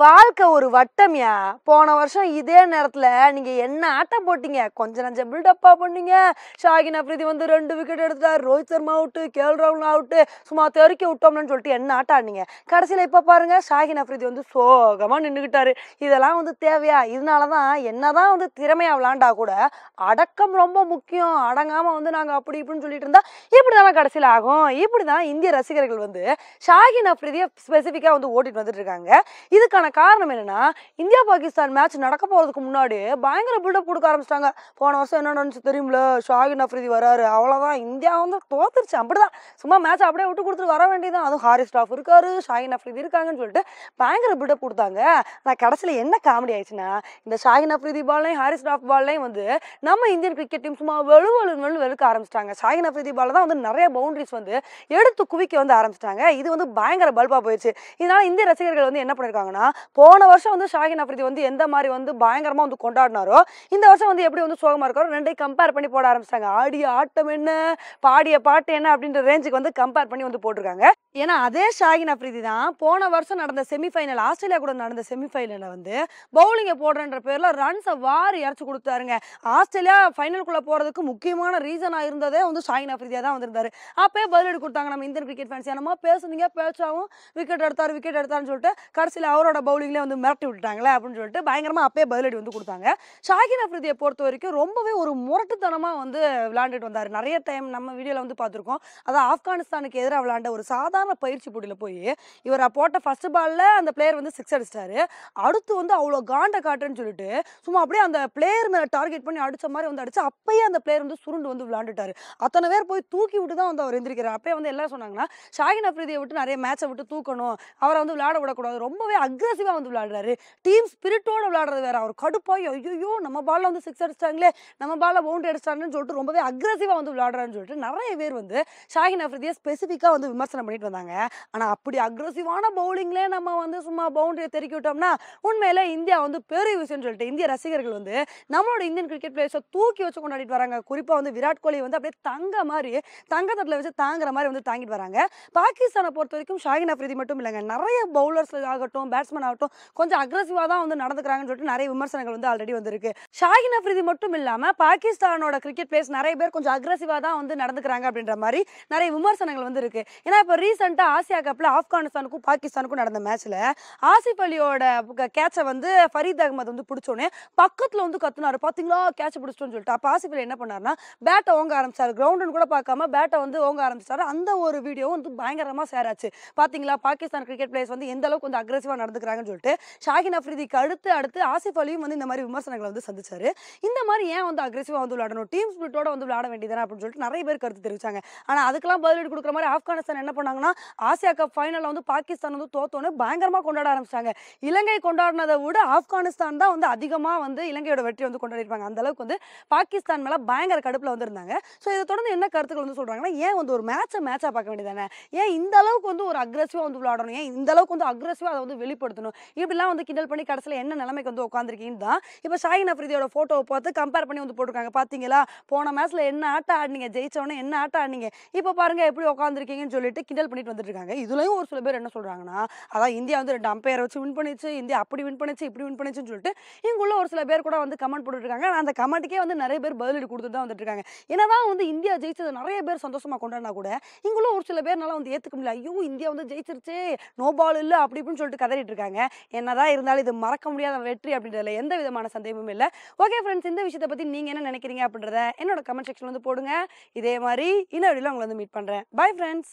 வாழ்க்கை ஒரு வட்டம்யா போன வருஷம் இதே நேரத்தில் நீங்கள் என்ன ஆட்டம் போட்டீங்க கொஞ்சம் நஞ்சம் பில்டப்பாக பண்ணீங்க ஷாகின் அப்ரீதி வந்து ரெண்டு விக்கெட் எடுத்தார் ரோஹித் சர்மா அவுட்டு கேல் ராகுல் அவுட்டு சும்மா தெருக்கி விட்டோம்னு சொல்லிட்டு என்ன ஆட்டம் ஆடினீங்க கடைசியில் இப்போ பாருங்கள் ஷாகின் அப்ரீதி வந்து சோகமாக நின்றுக்கிட்டாரு இதெல்லாம் வந்து தேவையா இதனால தான் வந்து திறமையாக விளாண்டா கூட அடக்கம் ரொம்ப முக்கியம் அடங்காமல் வந்து நாங்கள் அப்படி இப்படின்னு சொல்லிட்டு இருந்தால் இப்படி கடைசியில் ஆகும் இப்படி தான் இந்திய ரசிகர்கள் வந்து ஷாகின் அப்ரீதியை ஸ்பெசிஃபிக்காக வந்து ஓட்டிட்டு வந்துட்டு இருக்காங்க இதுக்கான இதுக்கான காரணம் என்னன்னா இந்தியா பாகிஸ்தான் மேட்ச் நடக்க போகிறதுக்கு முன்னாடி பயங்கர பில்டப் கொடுக்க ஆரம்பிச்சிட்டாங்க போன வருஷம் என்ன நடந்துச்சு தெரியும்ல ஷாகின் அஃப்ரிதி வராரு அவ்வளோதான் இந்தியா வந்து தோத்துருச்சு அப்படிதான் சும்மா மேட்ச் அப்படியே விட்டு கொடுத்துட்டு வர தான் அதுவும் ஹாரி ஸ்டாஃப் இருக்காரு ஷாகின் அஃப்ரிதி இருக்காங்கன்னு சொல்லிட்டு பயங்கர பில்டப் கொடுத்தாங்க நான் கடைசியில் என்ன காமெடி ஆயிடுச்சுன்னா இந்த ஷாகின் அஃப்ரிதி பால்லையும் ஹாரி ஸ்டாஃப் பால்லையும் வந்து நம்ம இந்தியன் கிரிக்கெட் டீம் சும்மா வெளுவலுன்னு வெளுக்க ஆரம்பிச்சிட்டாங்க ஷாகின் அஃப்ரிதி பால் தான் வந்து நிறைய பவுண்டரிஸ் வந்து எடுத்து குவிக்க வந்து ஆரம்பிச்சிட்டாங்க இது வந்து பயங்கர பல்பாக போயிடுச்சு இதனால் இந்திய ரசிகர்கள் வந்து என்ன பண்ணியிருக்காங்கன்னா போன வருஷம் வந்து ஷாகின் அஃப்ரிதி வந்து எந்த மாதிரி வந்து பயங்கரமாக வந்து கொண்டாடினாரோ இந்த வருஷம் வந்து எப்படி வந்து சோகமாக இருக்காரோ ரெண்டையும் கம்பேர் பண்ணி போட ஆரம்பிச்சாங்க ஆடிய ஆட்டம் என்ன பாடிய பாட்டு என்ன அப்படின்ற ரேஞ்சுக்கு வந்து கம்பேர் பண்ணி வந்து போட்டிருக்காங்க ஏன்னா அதே ஷாகின் அஃப்ரிதி தான் போன வருஷம் நடந்த செமிஃபைனல் ஆஸ்திரேலியா கூட நடந்த செமிஃபைனலில் வந்து பவுலிங்கை போடுறன்ற பேரில் ரன்ஸை வாரி இறச்சி கொடுத்தாருங்க ஆஸ்திரேலியா ஃபைனலுக்குள்ளே போகிறதுக்கு முக்கியமான ரீசனாக இருந்ததே வந்து ஷாகின் அஃப்ரிதியா தான் வந்திருந்தாரு அப்பயே பதிலடி கொடுத்தாங்க நம்ம இந்தியன் கிரிக்கெட் ஃபேன்ஸ் என்னமா பேசுனீங்க பேச்சாவும் விக்கெட் எடுத்தார் விக்கெட் எடுத்தாருன்னு சொல்லிட்டு கடைசியில் அவரோட அவரோட பவுலிங்லேயே வந்து மிரட்டி விட்டாங்களே அப்படின்னு சொல்லிட்டு பயங்கரமாக அப்பயே பதிலடி வந்து கொடுத்தாங்க ஷாகின் அஃப்ரிதியை பொறுத்த வரைக்கும் ரொம்பவே ஒரு முரட்டுத்தனமாக வந்து விளாண்டுட்டு வந்தார் நிறைய டைம் நம்ம வீடியோவில் வந்து பார்த்துருக்கோம் அதான் ஆப்கானிஸ்தானுக்கு எதிராக விளாண்ட ஒரு சாதாரண பயிற்சி போட்டியில் போய் இவர் போட்ட ஃபர்ஸ்ட் பாலில் அந்த பிளேயர் வந்து சிக்ஸ் அடிச்சிட்டாரு அடுத்து வந்து அவ்வளோ காண்ட காட்டுன்னு சொல்லிட்டு சும்மா அப்படியே அந்த பிளேயர் மேலே டார்கெட் பண்ணி அடித்த மாதிரி வந்து அடிச்சு அப்பயே அந்த பிளேயர் வந்து சுருண்டு வந்து விளாண்டுட்டார் அத்தனை பேர் போய் தூக்கி விட்டு தான் வந்து அவர் எந்திரிக்கிறார் அப்பயே வந்து எல்லாம் சொன்னாங்கன்னா ஷாகின் அஃப்ரிதியை விட்டு நிறைய மேட்சை விட்டு தூக்கணும் அவரை வந்து விளையாட விடக்கூடாது ரொம்பவே அக் அக்ரெசிவாக வந்து விளையாடுறாரு டீம் ஸ்பிரிட்டோட விளாடுறது வேற அவர் கடுப்பாய் ஐயோ நம்ம பாலில் வந்து சிக்ஸ் அடிச்சிட்டாங்களே நம்ம பாலில் பவுண்டரி அடிச்சிட்டாங்கன்னு சொல்லிட்டு ரொம்பவே அக்ரெசிவாக வந்து விளாடுறாருன்னு சொல்லிட்டு நிறைய பேர் வந்து ஷாஹின் அஃப்ரிதியை ஸ்பெசிஃபிக்காக வந்து விமர்சனம் பண்ணிட்டு வந்தாங்க ஆனால் அப்படி அக்ரெசிவான பவுலிங்லேயே நம்ம வந்து சும்மா பவுண்டரியை தெருக்கி விட்டோம்னா உண்மையில இந்தியா வந்து பெரிய விஷயம்னு சொல்லிட்டு இந்திய ரசிகர்கள் வந்து நம்மளோட இந்தியன் கிரிக்கெட் பிளேயர்ஸை தூக்கி வச்சு கொண்டாடிட்டு வராங்க குறிப்பாக வந்து விராட் கோலி வந்து அப்படியே தங்க மாதிரி தங்கத்தட்டில் வச்சு தாங்குற மாதிரி வந்து தாங்கிட்டு வராங்க பாகிஸ்தானை பொறுத்த வரைக்கும் ஷாஹின் அஃப்ரிதி மட்டும் இல்லைங்க நிறைய பவுலர்ஸ் ஆகட்டும் பேட்ஸ் பேட்ஸ்மேன் ஆகட்டும் கொஞ்சம் அக்ரஸிவாக தான் வந்து நடந்துக்கிறாங்கன்னு சொல்லிட்டு நிறைய விமர்சனங்கள் வந்து ஆல்ரெடி வந்திருக்கு ஷாஹின் அஃப்ரிதி மட்டும் இல்லாமல் பாகிஸ்தானோட கிரிக்கெட் பிளேஸ் நிறைய பேர் கொஞ்சம் அக்ரஸிவாக தான் வந்து நடந்துக்கிறாங்க அப்படின்ற மாதிரி நிறைய விமர்சனங்கள் வந்து இருக்கு ஏன்னா இப்போ ரீசெண்டாக ஆசியா கப்பில் ஆப்கானிஸ்தானுக்கும் பாகிஸ்தானுக்கும் நடந்த மேட்ச்சில் ஆசிப் அலியோட கேட்சை வந்து ஃபரீத் அகமது வந்து பிடிச்சோன்னே பக்கத்தில் வந்து கத்துனாரு பார்த்தீங்களா கேட்ச் பிடிச்சிட்டோன்னு சொல்லிட்டு அப்போ ஆசிப் அலி என்ன பண்ணார்னா பேட்டை ஓங்க ஆரம்பிச்சார் கிரவுண்டுன்னு கூட பார்க்காம பேட்டை வந்து ஓங்க ஆரம்பிச்சார் அந்த ஒரு வீடியோ வந்து பயங்கரமாக சேராச்சு பார்த்தீங்களா பாகிஸ்தான் கிரிக்கெட் பிளேயர்ஸ் வந்து எந்த அளவுக்கு வந்து அக்ரஸிவாக நடந்து பார்க்குறாங்கன்னு சொல்லிட்டு ஷாகின் அஃப்ரிதிக்கு அடுத்து அடுத்து ஆசிஃப் அலியும் வந்து இந்த மாதிரி விமர்சனங்களை வந்து சந்திச்சாரு இந்த மாதிரி ஏன் வந்து அக்ரெசிவாக வந்து விளையாடணும் டீம் ஸ்பிரிட்டோட வந்து விளையாட வேண்டியதானே அப்படின்னு சொல்லிட்டு நிறைய பேர் கருத்து தெரிவிச்சாங்க ஆனால் அதுக்கெல்லாம் பதிலடி கொடுக்குற மாதிரி ஆப்கானிஸ்தான் என்ன பண்ணாங்கன்னா ஆசியா கப் ஃபைனலில் வந்து பாகிஸ்தான் வந்து தோத்தோன்னு பயங்கரமாக கொண்டாட ஆரம்பிச்சாங்க இலங்கை கொண்டாடினதை விட ஆப்கானிஸ்தான் தான் வந்து அதிகமாக வந்து இலங்கையோட வெற்றி வந்து கொண்டாடிருப்பாங்க அந்த அளவுக்கு வந்து பாகிஸ்தான் மேலே பயங்கர கடுப்பில் வந்திருந்தாங்க ஸோ இதை தொடர்ந்து என்ன கருத்துக்கள் வந்து சொல்கிறாங்கன்னா ஏன் வந்து ஒரு மேட்சை மேட்சாக பார்க்க வேண்டியதானே ஏன் இந்த அளவுக்கு வந்து ஒரு அக்ரெசிவாக வந்து விளாடணும் ஏன் இந்த அளவுக்கு வந்து அக்ரெசிவாக அதை வந்து வெளிப்படும் கொடுக்கணும் இப்படிலாம் வந்து கிண்டல் பண்ணி கடைசியில் என்ன நிலைமைக்கு வந்து உட்காந்துருக்கீங்கன்னு தான் இப்போ ஷாயின் அஃப்ரிதியோட ஃபோட்டோவை பார்த்து கம்பேர் பண்ணி வந்து போட்டிருக்காங்க பார்த்தீங்களா போன மாதத்தில் என்ன ஆட்டம் ஆடினீங்க ஜெயிச்சவொன்னே என்ன ஆட்டம் ஆடினீங்க இப்போ பாருங்கள் எப்படி உட்காந்துருக்கீங்கன்னு சொல்லிட்டு கிண்டல் பண்ணிட்டு வந்துட்டுருக்காங்க இருக்காங்க இதுலையும் ஒரு சில பேர் என்ன சொல்கிறாங்கன்னா அதான் இந்தியா வந்து ரெண்டு அம்பையர் வச்சு வின் பண்ணிச்சு இந்தியா அப்படி வின் பண்ணிச்சு இப்படி வின் பண்ணிச்சுன்னு சொல்லிட்டு இங்குள்ள ஒரு சில பேர் கூட வந்து கமெண்ட் போட்டுருக்காங்க அந்த கமெண்ட்டுக்கே வந்து நிறைய பேர் பதிலடி கொடுத்துட்டு தான் வந்துட்டு இருக்காங்க தான் வந்து இந்தியா ஜெயிச்சது நிறைய பேர் சந்தோஷமாக கொண்டாடினா கூட இங்குள்ள ஒரு சில பேர்னால வந்து ஏற்றுக்க முடியல ஐயோ இந்தியா வந்து ஜெயிச்சிருச்சே நோபால் இல்லை அப்படி இப்படின்னு சொல்லிட்டு கதறிட்டு இருக்காங்க சொல்லியிருக்காங்க என்னதான் இருந்தாலும் இது மறக்க முடியாத வெற்றி அப்படின்றதுல எந்த விதமான சந்தேகமும் இல்லை ஓகே ஃப்ரெண்ட்ஸ் இந்த விஷயத்தை பற்றி நீங்கள் என்ன நினைக்கிறீங்க அப்படின்றத என்னோட கமெண்ட் செக்ஷன் வந்து போடுங்க இதே மாதிரி இன்னொரு உங்களை வந்து மீட் பண்ணுறேன் பாய் ஃப்ரெண்ட்ஸ்